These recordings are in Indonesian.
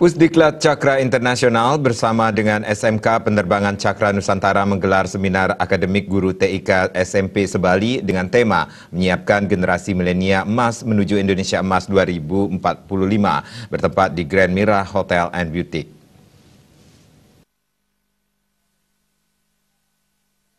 Pusdiklat Cakra Internasional bersama dengan SMK Penerbangan Cakra Nusantara menggelar seminar akademik guru TIK SMP Sebali dengan tema menyiapkan generasi milenial emas menuju Indonesia Emas 2045 bertempat di Grand Mira Hotel and Boutique.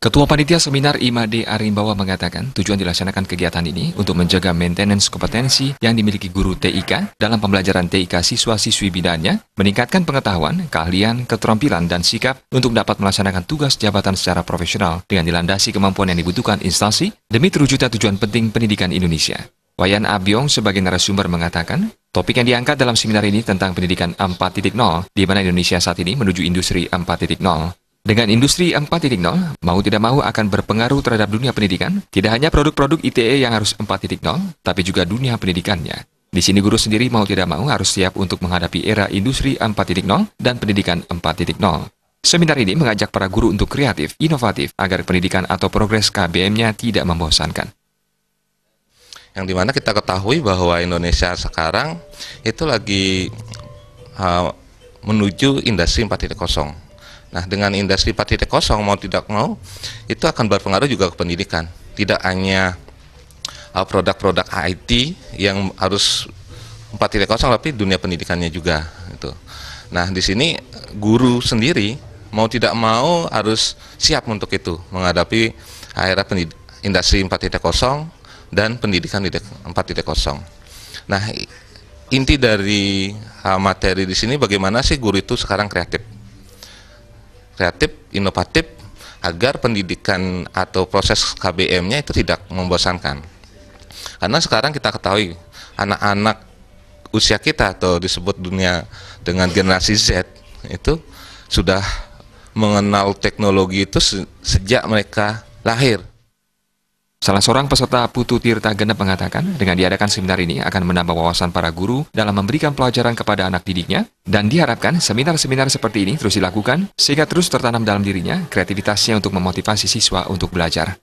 Ketua Panitia Seminar IMADE Arimbawa mengatakan tujuan dilaksanakan kegiatan ini untuk menjaga maintenance kompetensi yang dimiliki guru TIK dalam pembelajaran TIK siswa-siswi bidangnya meningkatkan pengetahuan, keahlian, keterampilan, dan sikap untuk dapat melaksanakan tugas jabatan secara profesional dengan dilandasi kemampuan yang dibutuhkan instansi demi terwujudnya tujuan penting pendidikan Indonesia. Wayan Abiong sebagai narasumber mengatakan, Topik yang diangkat dalam seminar ini tentang pendidikan 4.0, di mana Indonesia saat ini menuju industri 4.0. Dengan industri 4.0, mau tidak mau akan berpengaruh terhadap dunia pendidikan, tidak hanya produk-produk ITE yang harus 4.0, tapi juga dunia pendidikannya. Di sini guru sendiri mau tidak mau harus siap untuk menghadapi era industri 4.0 dan pendidikan 4.0. Seminar ini mengajak para guru untuk kreatif, inovatif, agar pendidikan atau progres KBM-nya tidak membosankan. Yang dimana kita ketahui bahwa Indonesia sekarang itu lagi uh, menuju industri 4.0 Nah, dengan industri titik kosong mau tidak mau itu akan berpengaruh juga ke pendidikan. Tidak hanya uh, produk-produk uh, IT yang harus titik kosong tapi dunia pendidikannya juga itu. Nah, di sini guru sendiri mau tidak mau harus siap untuk itu menghadapi era industri titik kosong dan pendidikan empat titik kosong Nah, inti dari uh, materi di sini bagaimana sih guru itu sekarang kreatif? kreatif, inovatif agar pendidikan atau proses KBM-nya itu tidak membosankan. Karena sekarang kita ketahui anak-anak usia kita atau disebut dunia dengan generasi Z itu sudah mengenal teknologi itu sejak mereka lahir. Salah seorang peserta Putu Tirta Genep mengatakan, dengan diadakan seminar ini akan menambah wawasan para guru dalam memberikan pelajaran kepada anak didiknya, dan diharapkan seminar-seminar seperti ini terus dilakukan, sehingga terus tertanam dalam dirinya kreativitasnya untuk memotivasi siswa untuk belajar.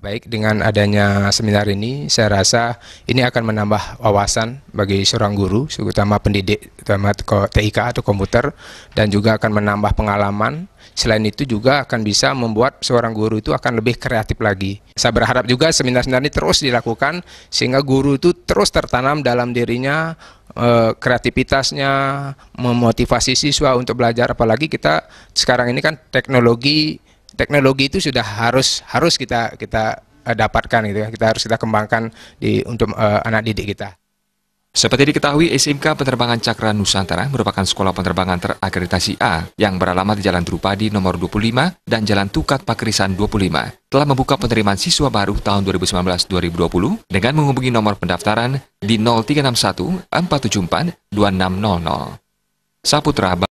Baik, dengan adanya seminar ini, saya rasa ini akan menambah wawasan bagi seorang guru, terutama pendidik, terutama TIK atau komputer, dan juga akan menambah pengalaman. Selain itu juga akan bisa membuat seorang guru itu akan lebih kreatif lagi. Saya berharap juga seminar-seminar ini terus dilakukan, sehingga guru itu terus tertanam dalam dirinya, eh, kreativitasnya, memotivasi siswa untuk belajar, apalagi kita sekarang ini kan teknologi teknologi itu sudah harus harus kita kita eh, dapatkan gitu ya. Kita harus kita kembangkan di untuk uh, anak didik kita. Seperti diketahui, SMK Penerbangan Cakra Nusantara merupakan sekolah penerbangan terakreditasi A yang beralamat di Jalan Drupadi nomor 25 dan Jalan Tukat Pakrisan 25. Telah membuka penerimaan siswa baru tahun 2019-2020 dengan menghubungi nomor pendaftaran di 0361 474 2600. Saputra